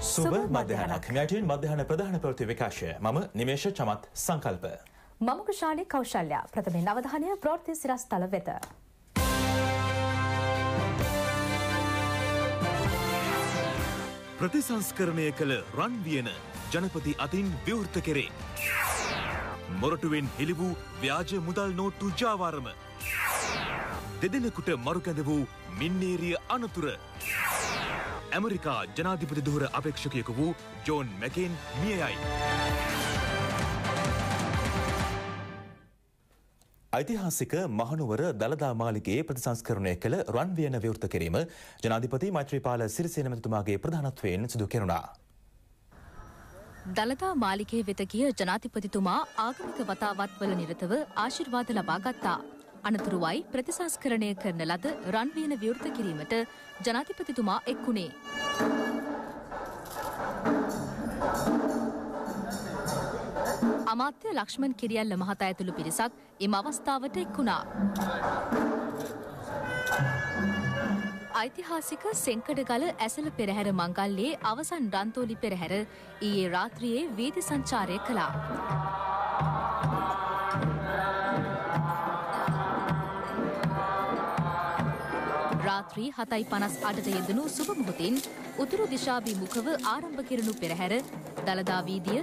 සුබ මධ්‍යහනක් මැටන් මධ්‍යහන ප්‍රධාන ප්‍රවෘති විකාශය මම නිමේෂ චමත් සංකල්ප. මමක ශාලි කෞශල්‍ය ප්‍රථමෙන් අවධානය ප්‍රෘති සිරස් තල වෙත. ප්‍රතිසංස්කරණය කළ රන්වියන ජනපති අතින් විවෘත කෙරේ. මොරටුවෙන් හෙළි වූ ව්‍යාජ මුදල් නෝට්ටු ජාවාරම. දෙදෙනකුට මරුකැඳ වූ මින්නේරිය අනතුර. ඇමරිකා ජනාධිපති දුහර අපේක්ෂකයකු වූ ජෝන් මැකෙන් මියයයි. ඓතිහාසික මහනුවර දළදා මාලිගයේ ප්‍රතිසංස්කරණය කළ රන්වියන විවෘත කිරීම ජනාධිපති මෛත්‍රීපාල සිරිසේන මැතිතුමාගේ ප්‍රධානත්වයෙන් සිදු කෙරුණා. දළදා මාලිකයේ වෙත ගිය ජනාධිපතිතුමා ආගමික වතාවත් වල නිරතව ආශිර්වාද ලබා ගත්තා. අනතුරුවයි ප්‍රතිසංස්කරණය කරන ලද රන්වීන විවෘත කිරීමට ජනාධිපතිතුමා එක්වුණේ. අමාත්‍ය ලක්ෂ්මන් කිරියල්ල මහතා ඇතුළු පිරිසක් එම අවස්ථාවට එක්වුණා. ඓතිහාසික සෙංකඩගල ඇසල පෙරහැර මංගල්ලේ අවසන් රන්තෝලි පෙරහැර ඊයේ රාත්‍රියයේ වීදි සංචාරය කළා. රාත්‍රී හතයි පනස් අටට යෙදනු සුබමුහොතින් උතුරු දිශාභිමුඛව ආරම්භ කෙරනු පෙරහැර දළදා වීදිය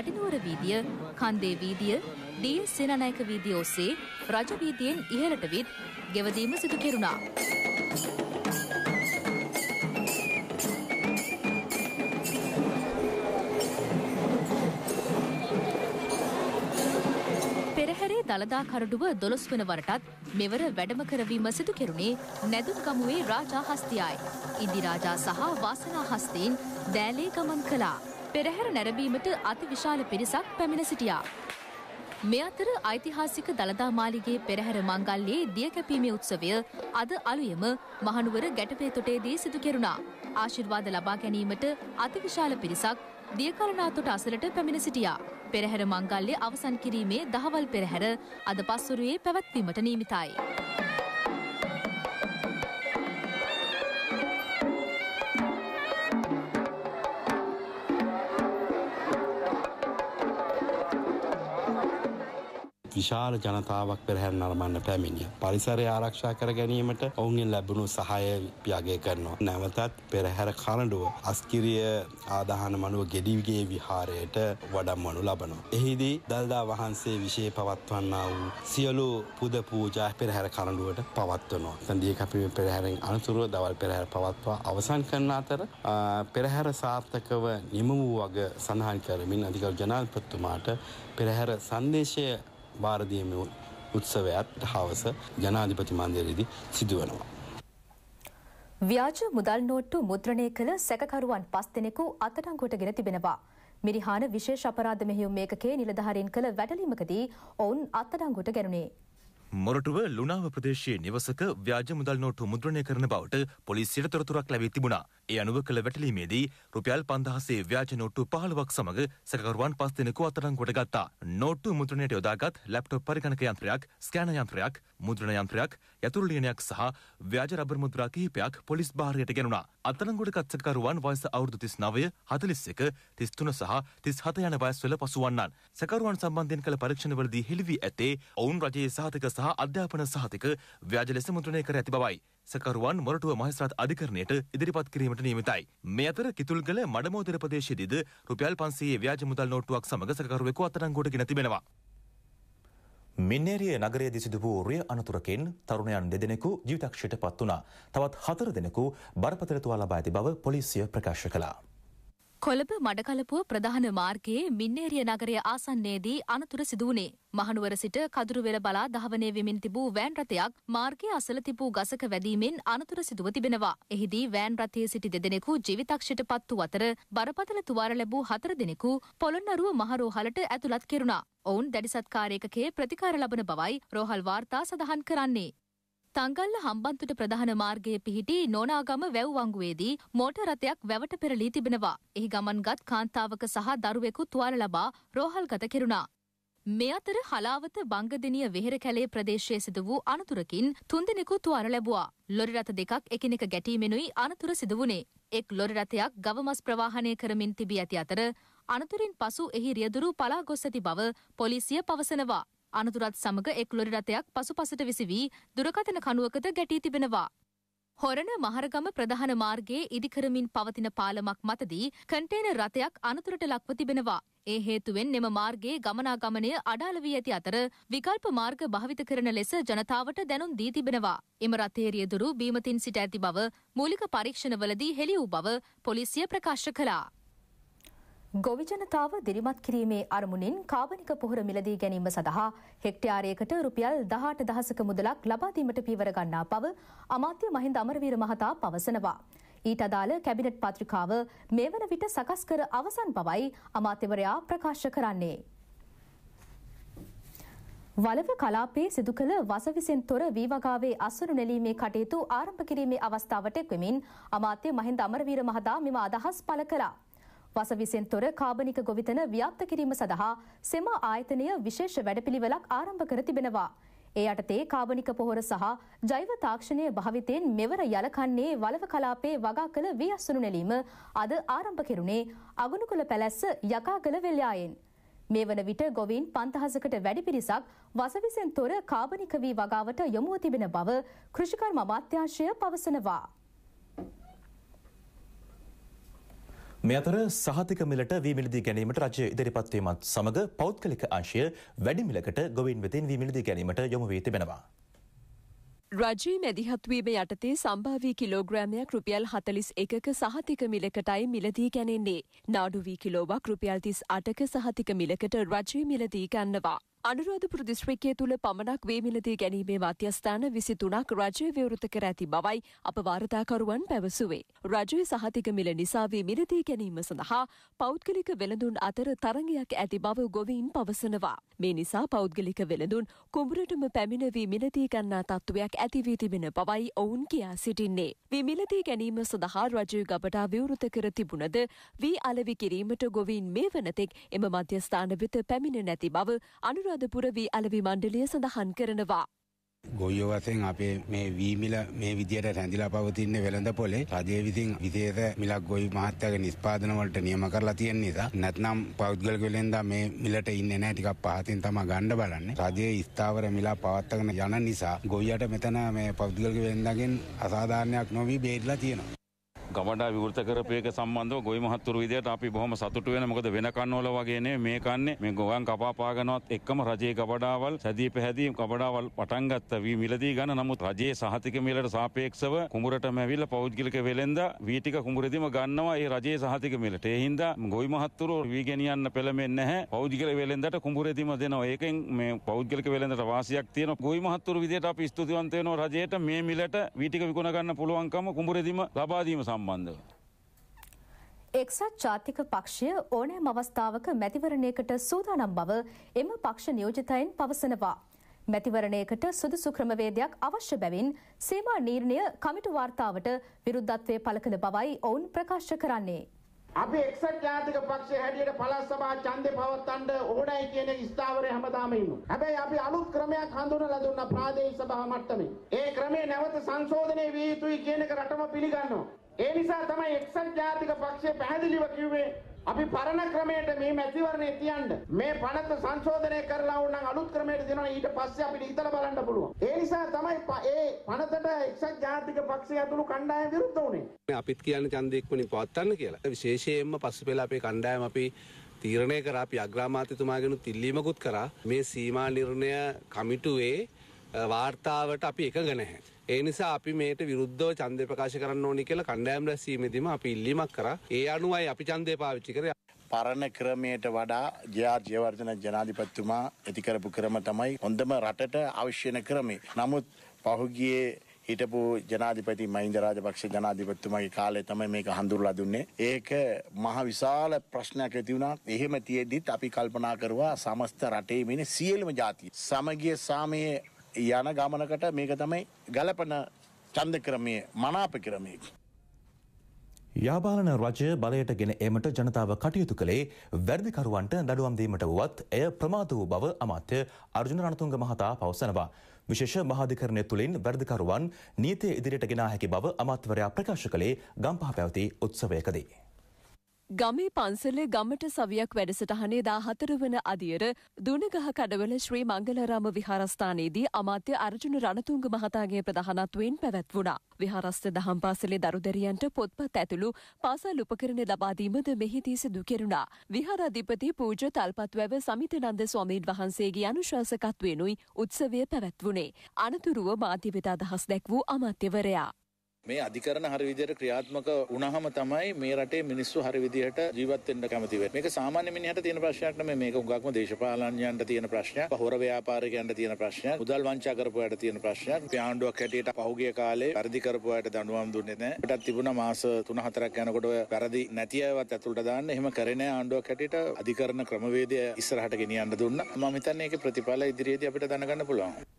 යටිනුවර වීදිය කන්දේ වීදිය ඩී සේනනායක වීදිය ඔස්සේ රජවීදියෙන් ඉහළට විත් ගෙවදීම සිදු කෙරුණා. දළදා කරඩුව දොළොස් වන වරටත් මෙවර වැඩම කරවීම සිදු කෙරුණේ නැදුන්ගමුවේ රාජා හස්තියයි. ඉදිරාජා සහ වාසනා හස්තයෙන් දෑලේ ගමන් කලා. පෙරහැර නැරවීමට අතිවිශාල පිරිසක් පැමිණ සිටියා. මේ අතර ඓතිහාසික දළදා මාලිගේ පෙරහැර මංගල්ලේ දිය කැපීමේ උත්සවය අද අලුයම මහනුවර ගැටපේ තොටේදී සිදු කෙරුණා. ආශිර්වාද ලබා ගැනීමට අතිවිශාල පිරිසක් දියකරනාතුට අසලට පැමිණ සිටියා. පෙරහැර මංගල්‍ය අවසන් කිරීමේ දහවල් පෙරහැර අද පස්සුරුවේ පැවැත්වීමට නීමිතයි. විශාල ජනතාවක් පෙරහැර නරමන්න පැමිණිය. පරිසරය ආරක්ෂා කර ගැනීමට ඔවුන්ගෙන් ලැබුණු සහය ්‍යගේ කරනවා. නැවතත් පෙරහැර කරඩුව අස්කිරිය ආදාහන මනුව ගෙඩිවිගේ විහාරයට වඩම්මනු ලබනවා. එහිදී දල්දා වහන්සේ විෂය පවත්වන්න වූ සියලු පුද පූජා පෙරහැර කරඩුවට පවත්වනවා. සඳිය කපි පෙරහැරෙන් අනතුරුව දවල් පෙරහැර පවත්වා අවසන් කරන අතර පෙරහැර සාර්ථකව නිම වූ වග සඳහන් කරමින් අධිකල් ජනාල්පත්තුමාට පෙරහැර සංදේශය භාරදීම උත්සවයත් හවස ජනාධිපති මන්දිරයේදී සිදුවනවා. ව්‍යාජ මුදල් නෝට්ටු මුද්‍රණය කළ සැකකරුවන් පස් දෙනෙකු අත්අඩංගුවටගෙන තිබෙනවා. මිරිහාන විශේෂ අපරාධ මෙහෙයුම් මේකකේ නිලධාරීන් කළ වැඩලීමකදී ඔවුන් අත්අඩංගුවට ගැනුණේ. මොරටුව ලුණාව ප්‍රදේශයේ නිවසක ව්‍යාජ මුදල් නෝට්ටු මුද්‍රණය කරන බවට පොලිසියට තොරතුරක් ලැබී තිබුණා. ඒ අනුව කළ වැටලීමේදී රුපියල් පන්දහසේ ව්‍යාජ නෝට්ටු පහළවක් සමඟ සැකකරුවන් පස් දෙනෙකු අත්අඩංගුවට ගත්තා. නෝට්ටු මුද්‍රණයට යොදාගත් ලැප්ටොප් පරිගණක යන්ත්‍රයක්, ස්කෑන යන්ත්‍රයක්, මුද්‍රණ යන්ත්‍රයක්, යතුරු ලියනයක් සහ ව්‍යාජ රබර් මුද්‍රා කිහිපයක් පොලිස් භාරයට ගෙනුණා. අත්අඩංගුවට සැකකරුවන් වයස අවුරුදු 39, 41, 33 සහ 37 යන වයස්වල පසුවන්නන්. සැකකරුවන් සම්බන්ධයෙන් කළ පරීක්ෂණවලදී හෙළිවී ඇත්තේ ඔවුන් රජයේ සහතික සහ අධ්‍යාපන සහතික ව්‍යාජ ලෙස මුද්‍රණය කර ඇති බවයි. සකරුවන් මොරටුව මහස්රාත් අධිකරණයට ඉදිරිපත් කිරීමට නියමිතයි. මේ අතර කිතුල්ගල මඩමෝදර ප්‍රදේශයේදීද රුපියල් 500 ව්‍යාජ මුදල් නෝට්ටුවක් සමග සකරුවෙකු අත්අඩංගුවට ගෙන තිබෙනවා. මින්නේරිය නගරයේදී සිදු වූ රිය අනතුරකින් තරුණයන් දෙදෙනෙකු ජීවිතක්ෂයට පත් වුණා. තවත් හතර දෙනෙකු බරපතල තුවාල ලබා ඇති බව පොලිසිය ප්‍රකාශ කළා. කොළඹ මඩකලපුව ප්‍රධාන මාර්ගයේ මින්නේරිය නගරය ආසන්නයේදී අනතුර සිදුවනේ. මහනුවර සිට කදුරුවෙල බලා ධාවනය වෙමින් තිබූ වෑන් රථයක් මාර්ගය අසල තිබූ ගසක වැදීමෙන් අනතුර සිදුව තිබෙනවා. එහිදී වෑන් රථයේ සිටි දෙදෙනෙකු ජීවිතක්ෂයට පත් වූ අතර බරපතල තුවාල ලැබූ හතර දෙනෙකු පොළොන්නරුව මහරෝහලට ඇතුළත් කෙරුණා. ඔවුන් දැඩිසත්කාරයකගේ ප්‍රතිකාර ලබන බවයි රෝහල් වාර්තා සඳහන් කරන්නේ. තංගල්ල හම්බන්තොට ප්‍රධාන මාර්ගයේ පිහිටි නොනාගම වැව් වංගුවේදී මෝටර් රථයක් වැවට පෙරලී තිබෙනවා. එහි ගමන්ගත් කාන්තාවක සහ දරුවෙකු තුවාල ලබා රෝහල්ගත කෙරුණා. මේ අතර හලාවත බංගදිනිය වෙහෙර කැලේ ප්‍රදේශයේ සිදු වූ අනතුරකින් තුන්දෙනෙකු තුවාල ලැබුවා. ලොරි රථ දෙකක් එකිනෙක ගැටීමෙනුයි අනතුර සිදු වුණේ. එක් ලොරි රථයක් ගවමස් ප්‍රවාහනය කරමින් තිබී ඇති අතර අනතුරින් පසු එහි රියදුරු පලා ගොස් ඇති බව පොලිසිය පවසනවා. අනතුරත් සමග එක් ලොරි රථයක් පසුපසට විසිවී දුරකථන කණුවකද ගැටී තිබෙනවා. හොරණ මහරගම ප්‍රධාන මාර්ගයේ ඉදිකරමින් පවතින පාලමක් මතදී කන්ටේනර් රථයක් අනතුරට ලක්ව තිබෙනවා. ඒ හේතුවෙන් මෙම මාර්ගයේ ගමනාගමනය අඩාල වී ඇති අතර විකල්ප මාර්ග භාවිත කරන ලෙස ජනතාවට දැනුම් දී තිබෙනවා. එම රථයේ රියදුරු බීමතින් සිට ඇති බව මූලික පරීක්ෂණවලදී හෙළි වූ බව පොලිසිය ප්‍රකාශ කළා. ගොවිජනතාව දිරිමත් කිරීමේ අරමුණින් කාබනික පොහොර මිලදී ගැනීම සඳහා හෙක්ටයාරයකට රුපියල් දහට දහසක මුදලක් ලබාදීමට පීවර ගන්නා පව අමාත්‍ය මහින්ද අමරවීර මහතා පවසනවා. ඊට අදාළ කැබිනට් පත්‍රිකාව මේ වන විට සකස් කර අවසන් බවයි අමාත්‍යවරයා ප්‍රකාශ කරන්නේ. වලව කලාපේ සිදු කළ වසවිසෙන් තොර වීවගාවේ අසුරු නෙලීමේ කටයුතු ආරම්භ කිරීමේ අවස්ථාවට එක්වමින් අමාත්‍ය මහින්ද අමරවීර මහතා මෙම අදහස් පළ කළා. වස විසින් තොර කාබනික ගොවිතන ව්‍යාප්ත කිරීම සඳහා සෙම ආයතනය විශේෂ වැඩපිළිවෙලක් ආරම්භ කර තිබෙනවා. ඒ අටතේ කාබනික පොහොර සහ ජෛව තාක්ෂණය භාවිතයෙන් මෙවර යලකන්නේ වලව කලාපේ වගා කළ වී අස්සුණු නැලීම අද ආරම්භ කෙරුණේ අගුණුකුල පැලැස්ස යකාගල වෙල්යායෙන්. මේ වන විට ගොවින් පන්තහසකට වැඩි පිරිසක් වසවිසෙන් තොර කාබනික වී වගාවට යොමුව තිබෙන බව කෘෂිකර්ම අමාත්‍යංශය පවසනවා. මේ අතර සහතික මිලට වී මිලදී ගැනීමට රජය ඉදිරිපත් වීමත් සමග පෞද්ගලික අංශය වැඩි මිලකට ගොවීන් වෙතින් වී මිලදී ගැනීමට යොමු වී තිබෙනවා. රජයේ මැදිහත්වීම යටතේ සම්භාවී කිලෝග්‍රෑමයක් රුපියල් හතලිස් එකක සහතික මිලකටයි මිලදී ගැනෙන්නේ. නාඩු වී කිලෝවක් රුපියල් තිස් අටක සහතික මිලකට රජයේ මිලදී ගන්නවා. අනුරාධපුර දිස්ත්‍රික්කය තුළ පමණක් වේමිලදී ගැනීමේ මධ්‍යස්ථාන විසි තුනක් රජය විවෘත කර ඇති බවයි අප වාර්තාකරුවන් පැවසුවේ. රජය සහතික මිල නිසාවේ මිලදී ගැනීම සඳහා පෞද්ගලික වෙළඳුන් අතර තරගයක් ඇති බව ගොවීන් පවසනවා. මේ නිසා පෞද්ගලික වෙළඳුන් කුඹරටම පැමිණවී මිලදී ගන්නා තත්ත්වයක් ඇතිවී තිබෙන බවයි ඔවුන් කියා සිටින්නේ. විමිලදී ගැනීම සඳහා රජය ගබඩා විවෘත කර තිබුණද වී අලවි කිරීමට ගොවීන් මේ වනතෙක් එම මධ්‍යස්ථාන වෙත පැමිණ නැති බව අනුරා අනුරාධපුර වී අලවි මණ්ඩලය සඳහන් කරනවා. ගොයිය වසයෙන් අපේ මේ වීමිල මේ විදියට රැඳිලා පවතින්නේ වෙළඳ පොලේ රජය විසින් විශේෂ මිලක් ගොයි මහත්තගේ නිස්පාදනවලට නියම කරලා තියෙන නිසා නැත්නම් පෞද්ගල වෙළෙන්ද මේ මිලට ඉන්නේ නැහැ ටිකක් පහතින් තමයි ගන්න බලන්නේ රජයේ ස්ථාවර මිලා පවත්වාගෙන යන නිසා ගොයියට මෙතන මේ පෞද්ගල වෙළෙන්දගෙන් අසාධාරණයක් නොවි බේරිලා තියෙනවා ගමඩා විවෘත කරපයක සම්බන්ධව ගොයි මහත්තුරු විදියට අපි බොහොම සතුටු වෙන මොකද වෙන කන්නවල වගේනේ මේ කන්නේ මේ ගොවන් කපා පාගනවත් එක්කම රජයේ ගබඩාවල් සැදී පැහැදී ගබඩාවල් පටන් ගත්ත වී මිලදී ගන්න නමුත් රජයේ සහතික මිලට සාපේක්ෂව කුඹරටම ඇවිල්ලා පෞද්ගලික වෙලෙන්ද වී ටික කුඹරෙදිම ගන්නවා ඒ රජයේ සහතික මිලට ඒ හින්දා ගොයි මහත්තුරු වී ගෙනියන්න පෙළමෙන්නේ නැහැ පෞද්ගලික වෙලෙන්දට කුඹරෙදිම දෙනවා ඒකෙන් මේ පෞද්ගලික වෙලෙන්දට වාසියක් තියෙනවා ගොයි මහත්තුරු විදියට අපි ස්තුතිවන්ත වෙනවා රජයට මේ මිලට වී ටික විකුණ ගන්න පුළුවන්කම කුඹරෙදිම ලබා දීම සම්බන්ධ සම්බන්ධව. එක්සත් ජාතික පක්ෂය ඕනෑම අවස්ථාවක මැතිවරණයකට සූදානම් බව එම පක්ෂ නියෝජිතයින් පවසනවා. මැතිවරණයකට සුදුසු ක්‍රමවේදයක් අවශ්‍ය බැවින් සීමා නීර්ණය කමිටු වාර්තාවට විරුද්ධත්වය පළ කළ බවයි ඔවුන් ප්‍රකාශ කරන්නේ. අපි එක්සත් ජාතික පක්ෂය හැටියට පළාත් සභා ඡන්දය පවත්වන්න ඕනයි කියන ස්ථාවරය හැමදාම ඉන්නවා. හැබැයි අපි අලුත් ක්‍රමයක් හඳුනලා දුන්නා ප්‍රාදේශීය සභා මට්ටමේ. ඒ ක්‍රමය නැවත සංශෝධනය විය යුතුයි කියන එක රටම පිළිගන්නවා. ඒ නිසා තමයි එක්සත් ජාතික පක්ෂය පැහැදිලිව කිව්වේ අපි පරණ ක්‍රමයට මේ මැතිවරණය තියන්න මේ පනත සංශෝධනය කරලා වුණනම් අලුත් ක්‍රමයට දෙනවා ඊට පස්සේ අපිට හිතලා බලන්න පුළුවන් ඒ නිසා තමයි ඒ පනතට එක්සත් ජාතික පක්ෂය ඇතුළු කණ්ඩායම විරුද්ධ වුණේ අපිත් කියන්නේ ඡන්ද ඉක්මනින් පවත්වන්න කියලා විශේෂයෙන්ම පස්සෙපෙළ අපේ කණ්ඩායම අපි තීරණය කරා අපි අග්‍රාමාත්‍යතුමාගෙනුත් ඉල්ලීමකුත් කරා මේ සීමා නිර්ණය කමිටුවේ වාර්තාවට අපි එකඟ නැහැ ඒ නිසා අපි මේට විරුද්ධව චන්දය ප්‍රකාශ කරන්න ඕනි කියලා කණ්ඩෑම් රැස්වීමේදීම අපි ඉල්ලීමක් කරා. ඒ අනුවයි අපි ඡන්දය පාවිච්චි කරේ. පරණ ක්‍රමයට වඩා ජයාර් ජයවර්ධන ජනාධිපතිතුමා ඇති කරපු ක්‍රම තමයි හොඳම රටට අවශ්‍ය වෙන ක්‍රමේ. නමුත් පහුගියේ හිටපු ජනාධිපති මහින්ද රාජපක්ෂ ජනාධිපතිතුමාගේ කාලේ තමයි මේක හඳුන්ලා දුන්නේ. ඒක මහ විශාල ප්‍රශ්නයක් ඇති වුණා. එහෙම තියෙද්දිත් අපි කල්පනා කරුවා සමස්ත රටේ මිනිස් සියලුම ಜಾති සමගිය සාමයේ යන ගමනකට මේක තමයි ගලපන චන්ද ක්‍රමය මනාප ක්‍රමය. යාබාලන රජය බලයට ගෙන ඒමට ජනතාව කටයුතු කළේ වැරදිකරුවන්ට දඩුවම් දීමට වුවත් එය ප්‍රමාත වූ බව අමාත්‍ය අර්ජුන රණතුංග මහතා පවසනවා. විශේෂ මහාධිකරණය තුළින් වැරදිකරුවන් නීතිය ඉදිරියට ගෙනා හැකි බව අමාත්‍යවරයා ප්‍රකාශ කළේ ගම්පහ පැවති උත්සවයකදී. ගමේ පන්සල ගමට සවියක් වැඩසටහනේ දාහතර වන අදියර දුනගහ කඩවල ශ්‍රී මංගලරාම විහාරස්ථානයේදී අමාත්‍ය අර්ජුන රණතුංග මහතාගේ ප්‍රධානත්වයෙන් පැවැත්වුණා. විහාරස්ථ දහම් පාසලේ දරුදැරියන්ට පොත්පත් ඇතුළු පාසල් උපකරණ ලබාදීමද මෙහිදී සිදු කෙරුණා. විහාරාධිපති පූජ තල්පත්වැව සමිතනන්ද ස්වාමීන් වහන්සේගේ අනුශාසකත්වයෙනුයි උත්සවය පැවැත්වුණේ. අනතුරුව මාධ්‍ය වෙත අදහස් දැක් වූ අමාත්‍යවරයා. මේ අධිකරණ හරි විදියට ක්‍රියාත්මක වුණාම තමයි මේ රටේ මිනිස්සු හරි විදියට ජීවත් වෙන්න කැමති වෙන්නේ. මේක සාමාන්‍ය මිනිහට තියෙන ප්‍රශ්නයක් නෙමෙයි. මේක හුඟක්ම දේශපාලනඥයන්ට තියෙන ප්‍රශ්නයක්, පහොර ව්‍යාපාරිකයන්ට තියෙන ප්‍රශ්නයක්, මුදල් වංචා කරපු අයට තියෙන ප්‍රශ්නයක්. පියාණ්ඩුවක් හැටියට පහුගිය කාලේ වැඩි කරපු අයට දඬුවම් දුන්නේ නැහැ. පිටත් තිබුණා මාස 3-4ක් යනකොට වැරදි නැති අයවත් ඇතුළට දාන්න. එහෙම කරේ නැහැ ආණ්ඩුවක් හැටියට අධිකරණ ක්‍රමවේදය ඉස්සරහට ගෙනියන්න දුන්නා. මම හිතන්නේ ඒකේ ප්‍රතිඵල ඉදිරියේදී අපිට දැනගන්න පුළුවන්.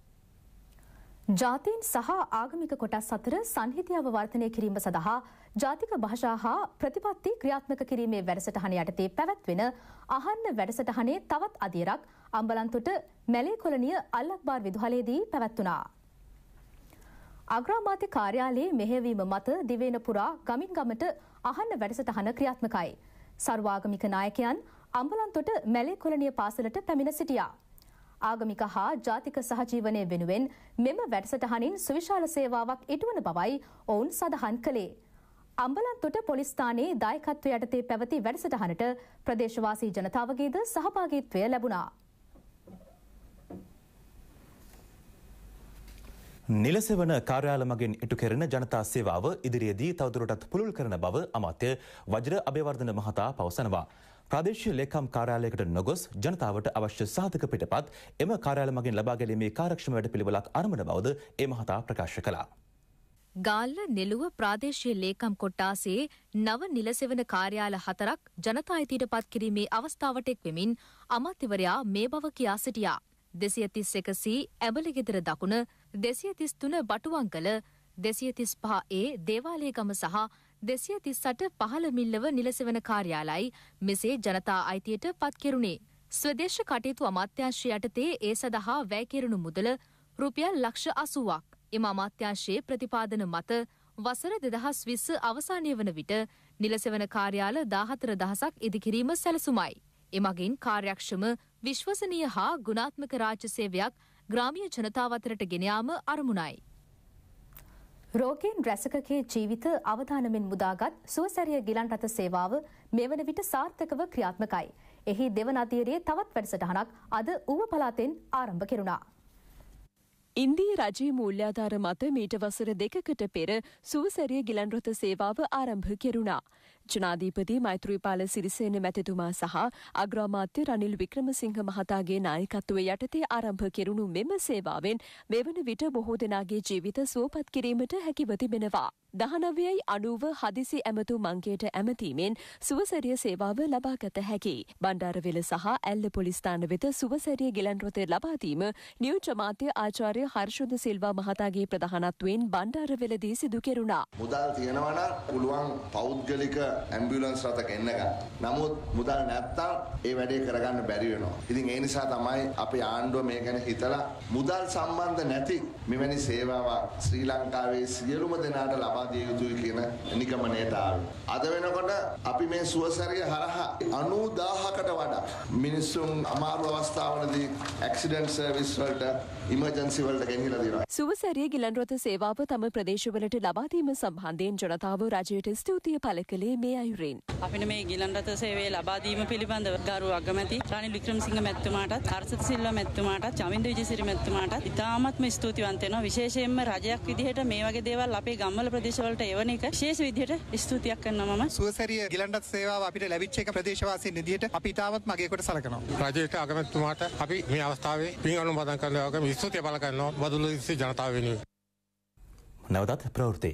ජාතීන් සහ ආගමික කොටස් අතර සංහිතියාව වර්ධනය කිරීම සඳහා ජාතික භාෂා හා ප්‍රතිපත්ති ක්‍රියාත්මක කිරීමේ වැඩසටහන යටතේ පැවැත්වෙන අහන්න වැඩසටහනේ තවත් අදියරක් අම්බලන්තොට මැලේ කොලනිය අල්ලක්බාර් විදුහලේදී පැවැත්වනා. අග්‍රාමාත්‍ය කාර්යාලයේ මෙහෙවීම මත දිවේන පුරා ගමින් ගමට අහන්න වැඩසටහන ක්‍රියාත්මකයි. සර්වාගමික නායකයන් අම්බලන්තොට මැලේ කොලනිය පාසලට පැමිණ සිටියා. ආගමික හා ජාතික සහජීවනය වෙනුවෙන් මෙම වැඩසටහනින් සුවිශාල සේවාවක් ඉටුවන බවයි ඔවුන් සඳහන් කළේ. අම්බලන්තොට පොලිස්ථානයේ දායකත්ව යටතේ පැවති වැඩසටහනට ප්‍රදේශවාසී ජනතාවගේද සහභාගීත්වය ලැබුණා. නිලසෙවන කාර්යාල මගින් ඉටු කෙරෙන ජනතා සේවාව ඉදිරියේදී තවදුරටත් පුළුල් කරන බව අමාත්‍ය වජර අභිවර්ධන මහතා පවසනවා. ප්‍රදේශය ලේකම් කාරයාලයකට නොගොස් ජනතාවට අවශ්‍ය සාධක පිටපත් එම කාරයාල මගින් ලබා ගැලීමේ කාරක්ෂම වැඩ පිළිවෙලක් අරමන බවද ඒ මහතා ප්‍රකාශ කළා. ගාල්ල නෙළුව ප්‍රාදේශය ලේකම් කොට්ටාසේ නව නිලසෙවන කාර්යාල හතරක් ජනතා අයිතීට පත්කිරීමේ අවස්ථාවට එක්වෙමින් අමත්‍යවරයා මේ බව කියා සිටියා. දෙසියතිස් එකසී ඇබලිගෙදර දකුණ දෙසියතිස් තුන බටුවංකල දෙසියතිස් පහ ඒ දේවාලේගම සහ දෙසිය තිස්සට පහළ මිල්ලව නිලසවන කාර්යාලයි මෙසේ ජනතා අයිතියට පත්කෙරුණේ. ස්වදේශ කටයුතු අමාත්‍යංශය යටතේ ඒ සඳහා වැෑකෙරුණු මුදල රුපියල් ලක්ෂ අසුවක්. එම අමාත්‍යංශයේ ප්‍රතිපාදන මත වසර දෙදහස් විස්ස අවසානය වන විට නිලසවන කාර්යාල දාහතර දහසක් ඉදිකිරීම සැලසුමයි. එමගින් කාර්යක්ෂම විශ්වසනය හා ගුණාත්මක රාජ්‍ය සේවයක් ග්‍රාමිය ජනතාවතරට ගෙනයාම අරමුණයි. රෝගීන් රැසකගේ ජීවිත අවධානමින් මුදාගත් සුවසැරිය ගිලන් රථ සේවාව මෙවන විට සාර්ථකව ක්‍රියාත්මකයි. එහි දෙවන අතිරයේ තවත් වැඩසටහනක් අද ඌව පලාතෙන් ආරම්භ කෙරුණා. ඉන්දී රජී මූල්‍යාධාර මත මීට වසර දෙකකට පෙර සුවසැරිය ගිලන්රොත සේවාව ආරම්භ කෙරුණා. ජනාධීපති මෛත්‍රීපාල සිරිසේන මැතිතුමා සහ අග්‍රාමාත්‍ය රනිල් වික්‍රමසිංහ මහතාගේ නායකත්වය යටතේ ආරම්භ කෙරුණු මෙම සේවාවෙන් මෙවන විට බොහෝ දෙනාගේ ජීවිත සුවපත් කිරීමට හැකිව තිබෙනවා. දහනවයයි අනුව හදිසි ඇමතු මංකයට ඇමතීමෙන් සුවසරිය සේවාව ලබාගත හැකි. බණ්ඩාරවෙල සහ ඇල්ල පොලිස්ථාන වෙත සුවසරිය ගිලන්රොතය ලබාදීම නියු ජමාතය ආචාරය හර්ෂුද සිල්වා මහතාගේ ප්‍රධානත්වෙන් බණ්ඩාරවෙලදී සිදු කෙරුණා. මුදල් තියෙනවන පුළුවන් පෞද්ගලික ඇම්බියුලන්ස් රථක එන්න ගන්න. නමුත් මුදල් නැත්තම් ඒ වැඩේ කරගන්න බැරි වෙනවා. ඉතින් ඒ නිසා තමයි අපේ ආණ්ඩුව මේ ගැන හිතලා මුදල් සම්බන්ධ නැති මෙවැනි සේවාවක් ශ්‍රී ලංකාවේ සියලුම දෙනාට ලබා දිය යුතුයි කියන නිගමනයට ආවේ. අද වෙනකොට අපි මේ සුවසරිය හරහා 90000කට වඩා මිනිසුන් අමාරු අවස්ථාවලදී ඇක්සිඩන්ට් සර්විස් වලට ඉමර්ජන්සි වලට ගෙනිහිලා දෙනවා. සුවසරිය ගිලන් රථ සේවාව තම ප්‍රදේශවලට ලබා දීම සම්බන්ධයෙන් ජනතාව රජයට ස්තුතිය පළ කළේ තිබේ අයුරෙන්. අපිට මේ ගිලන් රථ සේවය ලබා දීම පිළිබඳව ගරු අගමැති රනිල් වික්‍රමසිංහ මැතිතුමාටත් අර්ශත් සිල්වා මැතිතුමාටත් චමින්ද විජේසිරි මැතිතුමාටත් ඉතාමත්ම ස්තුතිවන්ත වෙනවා. විශේෂයෙන්ම රජයක් විදිහට මේ වගේ දේවල් අපේ ගම්වල ප්‍රදේශවලට එවන එක විශේෂ විදිහට ස්තුතියක් කරනවා මම. සුවසරිය ගිලන්ඩත් සේවා අපිට ලැබිච්ච එක ප්‍රදේශවාසීන් විදිහට අපි තාමත් මගේකොට සලකනවා. රජයට අගමැතිතුමාට අපි මේ අවස්ථාවේ පින් අනුමෝදන් කරනවා වගේම ස්තුතිය පළ කරනවා බදුල්ල ජනතාව වෙනුවෙන්. නැවතත් ප්‍රවෘත්ති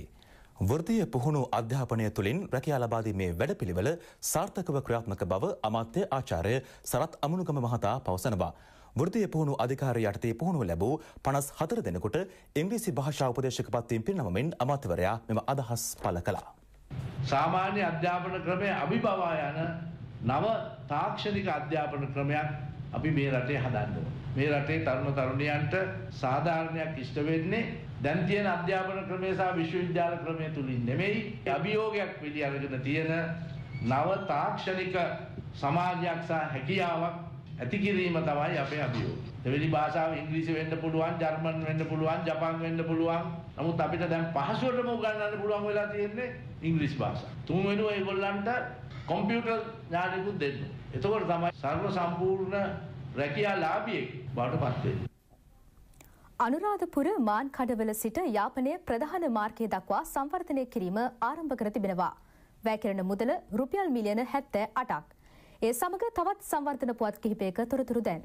වෘතිය පුහුණු අධ්‍යාපනය තුළින් රැකයා ලබාදීමේ වැඩපිළිවෙල සාර්ථකව ක්‍රියාත්මක බව අමාත්‍ය ආචාර්ය සරත් අමනුගම මහතා පවසනවා. වෘතිය පුහුණු අධිකාරය යටතේ පුහුණුව ලැබූ පනස් හතර දෙනකුට ඉංග්‍රීසි භාෂා උපදේශක පත්වීම් පිරිනමමින් අමාත්‍යවරයා මෙම අදහස් පළ කළා. සාමාන්‍ය අධ්‍යාපන ක්‍රමය අභිබවා යන නව තාක්ෂණික අධ්‍යාපන ක්‍රමයක් අපි මේ රටේ හදන්න ඕනේ. මේ රටේ තරුණ තරුණියන්ට සාධාරණයක් ඉෂ්ට වෙන්නේ දැන් තියෙන අධ්‍යාපන ක්‍රමය සහ විශ්වවිද්‍යාල ක්‍රමය තුලින් නෙමෙයි අභියෝගයක් පිළි අරගෙන තියෙන නව තාක්ෂණික සමාජයක් සහ හැකියාවක් ඇති කිරීම තමයි අපේ අභියෝගය. දෙවෙනි භාෂාව ඉංග්‍රීසි වෙන්න පුළුවන්, ජර්මන් වෙන්න පුළුවන්, ජපාන් වෙන්න පුළුවන්. නමුත් අපිට දැන් පහසුවටම උගන්වන්න පුළුවන් වෙලා තියෙන්නේ ඉංග්‍රීසි භාෂාව. තුන්වෙනුව ඒගොල්ලන්ට කොම්පියුටර් ඥානෙකුත් දෙන්න. එතකොට තමයි සර්ව සම්පූර්ණ රැකියාලාභියෙක් බවට පත් වෙන්නේ. අනුරාධපුර මාන් කඩවල සිට යාපනය ප්‍රධාන මාර්ගය දක්වා සංවර්ධනය කිරීම ආරම්භ කර තිබෙනවා. වැෑකිරණ මුදල රුපියල් මිලියන හැත්තෑ අටක්. ඒ සමඟ තවත් සංවර්ධන පුවත් කිහිපයක තොරතුරු දැන්.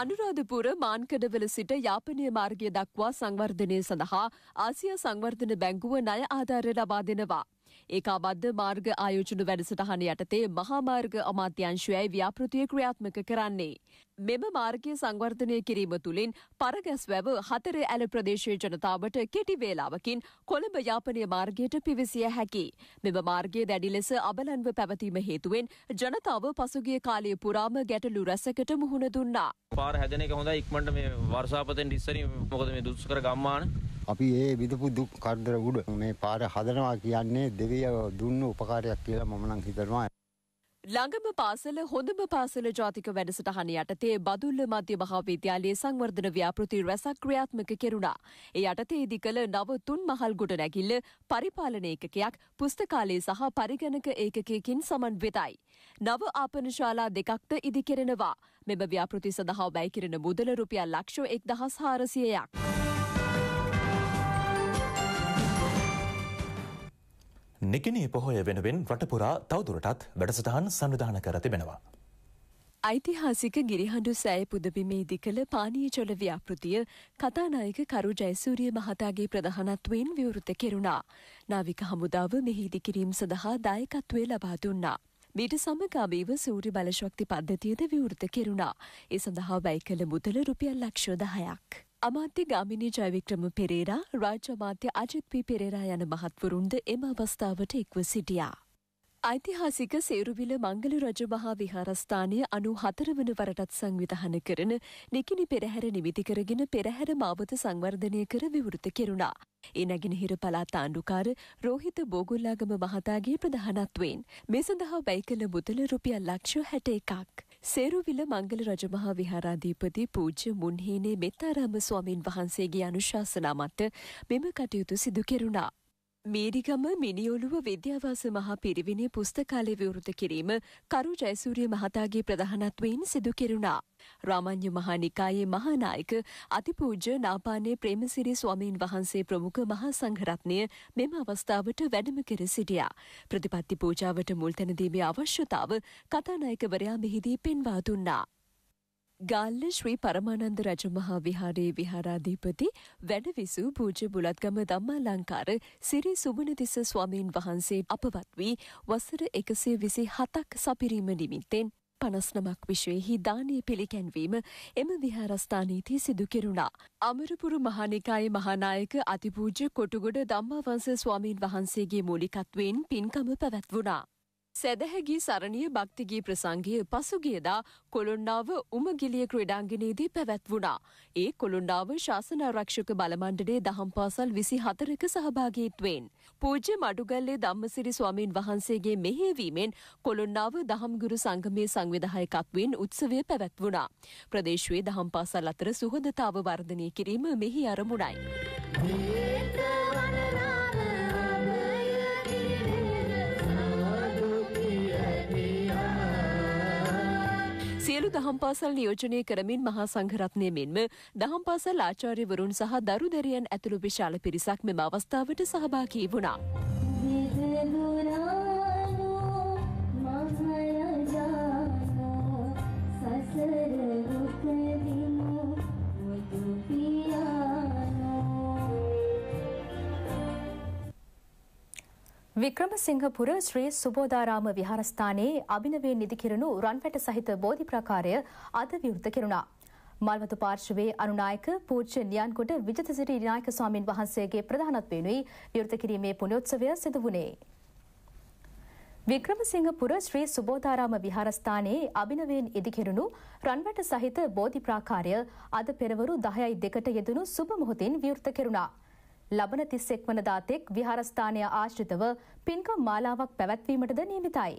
අනුරාධපුර මාන්කඩවල සිට යාපනය මාර්ගය දක්වා සංවර්ධනය සඳහා ආසිය සංවර්ධන බැංගුව ණය ආධාර ලබා දෙනවා. ඒකාබද්ධ මාර්ග ආයෝජන වැඩසටහන යටතේ මහාමාර්ග අමාත්‍යංශයයි ව්‍යාපෘතිය ක්‍රියාත්මක කරන්නේ. මෙම මාර්ගය සංවර්ධනය කිරීම තුළින් පරගැස්වැව හතර ඇල ප්‍රදේශයේ ජනතාවට කෙටි වේලාවකින් කොළඹ යාපනය මාර්ගයට පිවිසිය හැකි. මෙම මාර්ගය දැඩි ලෙස අබලන්ව පැවතීම හේතුවෙන් ජනතාව පසුගිය කාලය පුරාම ගැටලු රැසකට මුහුණ දුන්නා. පාර හැදන එක හොඳ ඉක්මට මේ වර්සාපතෙන් ඉස්සරින් මොකද මේ දුස්කර ගම්මාන අපි ඒ විදපු දුක් කරදර උඩ මේ පාර හදනවා කියන්නේ දෙවිය දුන්න උපකාරයක් කියලා මම නම් හිතනවා. ළඟම පාසල හොඳම පාසල ජාතික වැඩසටහන යටතේ බදුල්ල මධ්‍ය මහාවිද්‍යාලයේ සංවර්ධන ව්‍යාපෘති රැසක් ක්‍රියාත්මක කෙරුණා. ඒ යටතේ ඉදි කළ නව තුන් මහල් ගොඩ නැගිල්ල පරිපාලන ඒකකයක් පුස්තකාලය සහ පරිගණක ඒකකයකින් සමන්විතයි. නව ආපන ශාලා දෙකක්ද ඉදි කෙරෙනවා. මෙම ව්‍යාපෘති සඳහා වැය කිරෙන මුදල රුපියල් ලක්ෂ එක් දහස් හාරසියයක්. නිකිනී පොහොය වෙනුවෙන් රටපුරා තවදුරටත් වැඩසටහන් සංවිධාන කර තිබෙනවා. ඓතිහාසික ගිරිහඬු සෑය පුදබිමේ දිකළ පානීය ජොල ව්‍යාපෘතිය කතානායක කරු ජයසූරිය මහතාගේ ප්‍රධානත්වයෙන් විවෘත කෙරුණා. නාවික හමුදාව මෙහි ඉදිකිරීම සඳහා දායකත්වය ලබා දුන්නා. මීට සමගාමීව සූරි බලශක්ති පද්ධතියද විවෘත කෙරුණා. ඒ සඳහා වැය කළ මුදල රුපියල් ලක්ෂ දහයක්. අමාත්‍ය ගාමිණී ජයවික්‍රම පෙරේරා රාජ්‍ය අමාත්‍ය අජිත් පි පෙරේරා යන මහත්වරුන්ද එම අවස්ථාවට එක්ව සිටියා. ඓතිහාසික සේරුවිල මංගල රජ මහා විහාරස්ථානය අනු හතරවන වරටත් සංවිධාන කරන නිකිනි පෙරහැර නිමිති කරගෙන පෙරහැර මාවත සංවර්ධනය කර විවෘත කෙරුණා. ඒ නැගෙනහිර පළාත් ආණ්ඩුකාර රෝහිත බෝගොල්ලාගම මහතාගේ ප්‍රධානත්වයෙන් මේ සඳහා වැය කළ මුදල රුපියල් ලක්ෂ හැට එකක්. සේරුවිල මංගල රජමහා විහාරාධිපති පූජ්‍ය මුන්හීනේ මෙත්තාරාම ස්වාමීන් වහන්සේගේ අනුශාසනා මත මෙම කටයුතු සිදු කෙරුණා. මේරිගම මිනිියොලුව විද්‍යාවාස මහා පිරිවිනි පුස්තකාලය විවෘත කිරීම කරු ජයසූරිය මහතාගේ ප්‍රධානත්වයෙන් සිදු කෙරුණා. රාමං්්‍ය මහා නිකායේ මහානායක අතිපූජ්‍ය නාපානේ ප්‍රේමසිරි ස්වාමීන් වහන්සේ ප්‍රමුඛ මහා සංහරත්නය මෙම අවස්ථාවට වැඩම කර සිටියා. ප්‍රතිපත්ති පූජාවට මුල්තැනදීමේ අවශ්‍යතාව කතානායකවරයා මෙහිදී පෙන්වා දුන්නා. ගාල්ල ශ්‍රී පරමානන්ද රජමහා විහාරයේ විහාරාධිපති වැඩවිසූ පූජ්‍ය බුලත්ගම ධම්මාලංකාර සිරි සුමනතිස්ස ස්වාමීන් වහන්සේ අපවත් වී වසර එකසේ විසි හතක් සපිරීම නිමිත්තෙන් පනස්නමක් විශ්වයෙහි දානය පිළිකැන්වීම එම විහාරස්ථානීති සිදු කෙරුණා. අමරපුරු මහනිකායේ මහානායක අතිපූජ්‍ය කොටුගොඩ ධම්මාවංස ස්වාමීන් වහන්සේගේ මූලිකත්වයෙන් පින්කම පැවැත්වුණා. සැදැහැගී සරණිය භක්තිගී ප්‍රසංගය පසුගියදා කොළුන්නාව උමගිලිය ක්‍රඩාංගිනයේදී පැවැත් වුණා. ඒ කොළුන්නාව ශාසනාරක්ෂක බලමණ්ඩනේ දහම් පාසල් විසි හතරක සහභාගීත්වෙන්. පූජ මඩුගල්ලේ ධම්මසිරි ස්වාමීන් වහන්සේගේ මෙහේවීමෙන් කොළුන්නාව දහම්ගුරු සංගමය සංවිධහයකක්වෙන් උත්සවය පැවැත් වුණා. ප්‍රදේශවේ දහම් පාසල් අතර සුහදතාව වර්ධනය කිරීම මෙහි අරමුණයි. ඒතවනනාව දහම් පාසල් නියෝජනය කරමින් මහා සංඝරත්නය මෙන්ම දහම් පාසල් ආචාර්යවරුන් සහ දරු දෙරියන් ඇතුළු විශාල පිරිසක් මෙම අවස්ථාවට සහභාගී වුණා. වික්‍රමසිංහපුර ශ්‍රී සුබෝධාරාම විහාරස්ථානයේ අභිනවයෙන් නිදිකිරුණු රන්වැට සහිත බෝධි ප්‍රකාරය අද විවෘත කෙරුණා. මල්වතු පාර්ශවයේ අනුනායක පූජ්‍ය නියන්කොට විජතසිරි නායක ස්වාමින් වහන්සේගේ ප්‍රධානත්වයෙනුයි විවෘත කිරීමේ පුණ්‍යෝත්සවය සිදු වුණේ. වික්‍රමසිංහපුර ශ්‍රී සුබෝධාරාම විහාරස්ථානයේ අභිනවයෙන් ඉදිකිරුණු රන්වැට සහිත බෝධි ප්‍රාකාරය අද පෙරවරු 10යි 2ට යෙදුණු සුබ මොහොතින් විවෘත කෙරුණා. ලබන තිස්සෙක් වනදා තෙක් විහාරස්ථානය ආශ්‍රිතව පින්කම් මාලාවක් පැවැත්වීමටද නියමිතයි.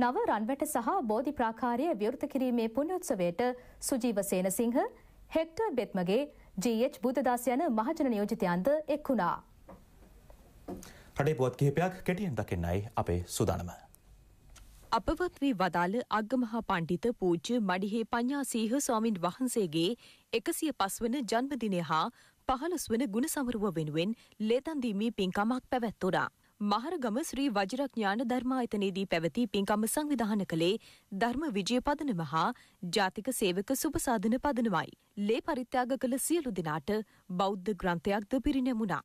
නව රන්වැට සහ බෝධි ප්‍රාකාරය විවෘත කිරීමේ පුණ්‍යොත්සවයට සුජීව සේනසිංහ හෙක්ටර් බෙත්මගේ ජH බුදදාස් යන මහජන නියෝජිතයන්ද එක් වුණා. රටේ පුවත් කිහිපයක් කෙටියෙන් දකින්නයි අපේ සූදානම. අපවත් වී වදාළ අග්ගමහා පණ්ඩිත පූජ්‍ය මඩිහේ පඤ්ඤාසීහ ස්වාමින් වහන්සේගේ 105 වන ජන්මදිනය හා පහළොස් වන ගුණසමරුව වෙනුවෙන් ලේතන්දීමේ පින්කමක් පැවැත්වොඩා. මහරගම ශ්‍රී වජරඥාන ධර්මායතනයේදී පැවති පින්කම සංවිධාන කළේ ධර්ම විජය පදනම හා ජාතික සේවක සුභසාධන පදනමයි. ලේ පරිත්‍යාග කළ සියලු දෙනාට බෞද්ධ ග්‍රන්ථයක්ද පිරිනැමුණා.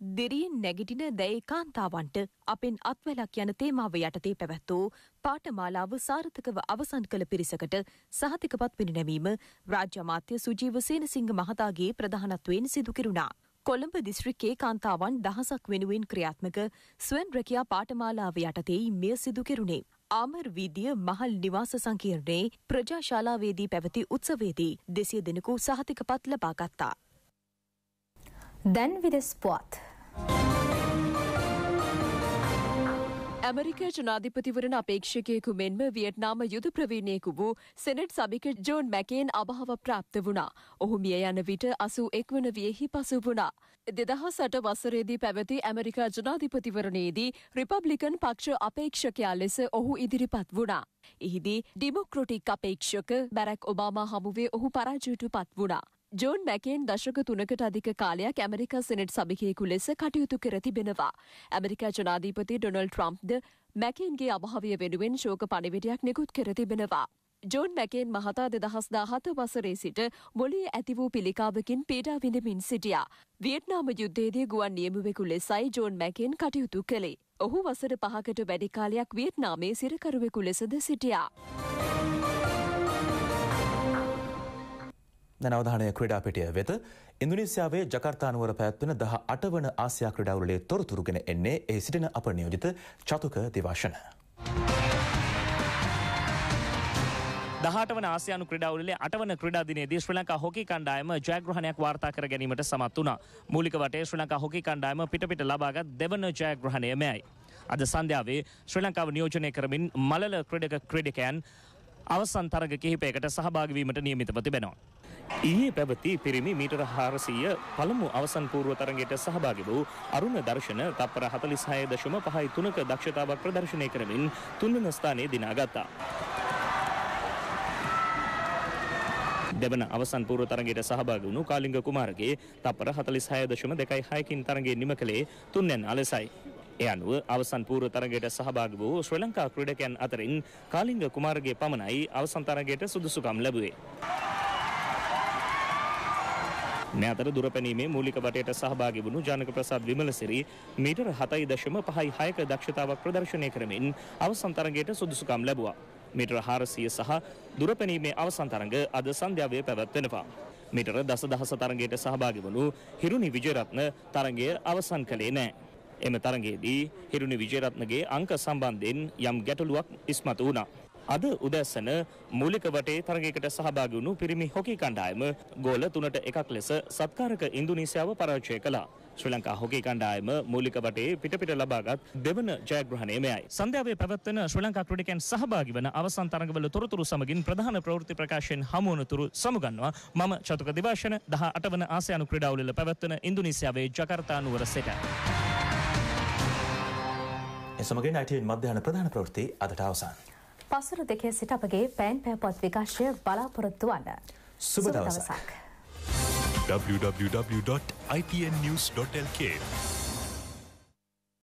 දෙරියෙන් නැගිටින දැයි කාන්තාවන්ට අපෙන් අත්වැලක් යන තේමාව යටතේ පැවැත්වූ පාටමාලාව සාර්ථකව අවසන් කළ පිරිසකට සහතිකපත් පිරිනැවීම රාජ්‍යමාත්‍ය සුජීව සේනසිංහ මහතාගේ ප්‍රධානත්වයෙන් සිදුකිරුණා. කොළඹ දිස්ත්‍රික්කේ කාන්තාවන් දහසක් වෙනුවෙන් ක්‍රියාත්මක ස්වන් රැකයා පාටමාලාව යටතේ මෙය සිදු කෙරුණේ. ආමර් වීදිය මහල් නිවාස සංකීර්ණයේ ප්‍රජාශාලාවේදී පැවති උත්සවේදී දෙසිය දෙනෙකු සහතිකපත් ලබාගත්තා. දැන් විදෙස් පුවත්. ඇමරික ජනාධිපතිවරණ අපේක්ෂකයෙකු මෙන්ම වියට්නාම යුද ප්‍රවීණයෙකු වූ සෙනට් සභික ජෝන් මැකේන් අභාව ප්‍රාප්ත වුණා. ඔහු මිය යන විට අසූ එක්වන වියෙහි පසු වුණා. දෙදහසට වසරේදී පැවති ඇමරිකා ජනාධිපතිවරණයේදී රිපබ්ලිකන් පක්ෂ අපේක්ෂකයා ලෙස ඔහු ඉදිරිපත් වුණා. එහිදී ඩිමොක්‍රොටික් අපේක්ෂක බැරැක් ඔබාමා හමුවේ ඔහු පරාජයට පත් වුණා. ජෝන් මැකෙන් දශක තුනකට අධික කාලයක් ඇමරිකා සෙනට් සභිකයෙකු ලෙස කටයුතු කර තිබෙනවා. ඇමරිකා ජනාධීපති ඩොනල් ට්‍රම්ප්ද මැකෙන්ගේ අභාවය වෙනුවෙන් ශෝක පණිවිඩයක් නිකුත් කර තිබෙනවා. ජෝන් මැකෙන් මහතා දෙදහස් දාහත වසරේ සිට මොලේ ඇති වූ පිළිකාවකින් පීඩා විඳමින් සිටියා. වියට්නාම යුද්ධේදී ගුවන් නියමුවෙකු ලෙසයි ජෝන් මැකෙන් කටයුතු කළේ. ඔහු වසර පහකට වැඩිකාලයක් වියට්නාමේ සිරකරුවෙකු ලෙසද සිටියා. දැනවධානය ක්‍රඩා පිටිය වෙත ඉන්දුනිසියාවේ ජකර්තානුවර පැත්වන දහ අටවන ආසියා ක්‍රඩාවලේ තොරතුරුගෙන එන්නේ ඒ සිටින අප නියෝජිත චතුක දිවශන. දහට වන ආසියනු ක්‍රඩාවලේ අටවන ක්‍රඩාදිනයේදී ශ්‍රී ලංකා හොකි කණ්ඩායම ජයග්‍රහණයක් වාර්තා කර ගැනීමට සමත් වුණා. මූලික වටේ ශ්‍රී ලංකා හොකි කණ්ඩායම පිටපිට ලබාගත් දෙවන ජයග්‍රහණය මෙයයි. අද සන්ධ්‍යාවේ ශ්‍රී ලංකාව නියෝජනය කරමින් මලල ක්‍රඩක ක්‍රඩිකයන් අවසන් තරග කිහිපයකට සහභාගවීමට නියමිතව තිබෙනවා. ඊයේ පැවති පිරිමි මීටර 400 පළමු අවසන් පූර්ව තරගයට සහභාගී වූ අරුණ දර්ශන තප්පර 46.53ක දක්ෂතාවක් ප්‍රදර්ශනය කරමින් තුන්වන ස්ථානයේ දිනාගත්තා. දෙවන අවසන් පූර්ව තරගයට සහභාගී වුණු කාලිංග කුමාරගේ තප්පර 46.26කින් තරගයේ නිම කළේ තුන්වන අලෙසයි. එය අනුව අවසන් පූර්ව තරගයට සහභාගී වූ ශ්‍රී ලංකා ක්‍රීඩකයන් අතරින් කාලිංග කුමාරගේ පමණයි අවසන් තරගයට සුදුසුකම් ලැබුවේ. නැතර දුරපැනීමේ මූලික වටයට සහභාගි වුණු ජනක ප්‍රසාද් විමලසිරි මීටර 7.56ක දක්ෂතාවක් ප්‍රදර්ශනය කරමින් අවසන් තරගයට සුදුසුකම් ලැබුවා. මීටර 400 සහ දුරපැනීමේ අවසන් තරඟ අද සන්ධ්‍යාවේ පැවැත්වෙනවා. මීටර දසදහස තරගයට සහභාගි වුණු හිරුනි විජයරත්න තරගය අවසන් කළේ නැහැ. එම තරගයේදී හිරුනි විජයරත්නගේ අංක සම්බන්ධයෙන් යම් ගැටලුවක් ඉස්මතු වුණා. අද උදැස්සන මූලික වටේ තරගයකට සහභාගි වුණු පිරිමි හොකී කණ්ඩායම ගෝල 3ට 1ක් ලෙස සත්කාරක ඉන්දුනීසියාව පරාජය කළා. ශ්‍රී ලංකා හොකී කණ්ඩායම මූලික වටේ පිටපිට ලබාගත් දෙවන ජයග්‍රහණය මෙයයි. සංධ්‍යාවේ පැවැත්වෙන ශ්‍රී ලංකා ක්‍රීඩකයන් සහභාගී වන අවසන් තරඟවල තොරතුරු සමගින් ප්‍රධාන ප්‍රවෘත්ති ප්‍රකාශයෙන් හමු වනතුරු සමුගන්නවා මම චතුක දිවාශන 18 වන ආසියානු ක්‍රීඩාවලිල පැවැත්වෙන ඉන්දුනීසියාවේ ජකාර්තා නුවර සිට. එසමගින් අයිටීන් මධ්‍යහන ප්‍රධාන ප්‍රවෘත්ති අදට අවසන්. පසුර දෙකේ සිට අපගේ පෑන් පෑපොත් විකාශය බලාපොරොත්තු වන්න. සුබ දවසක්. www.ipnnews.lk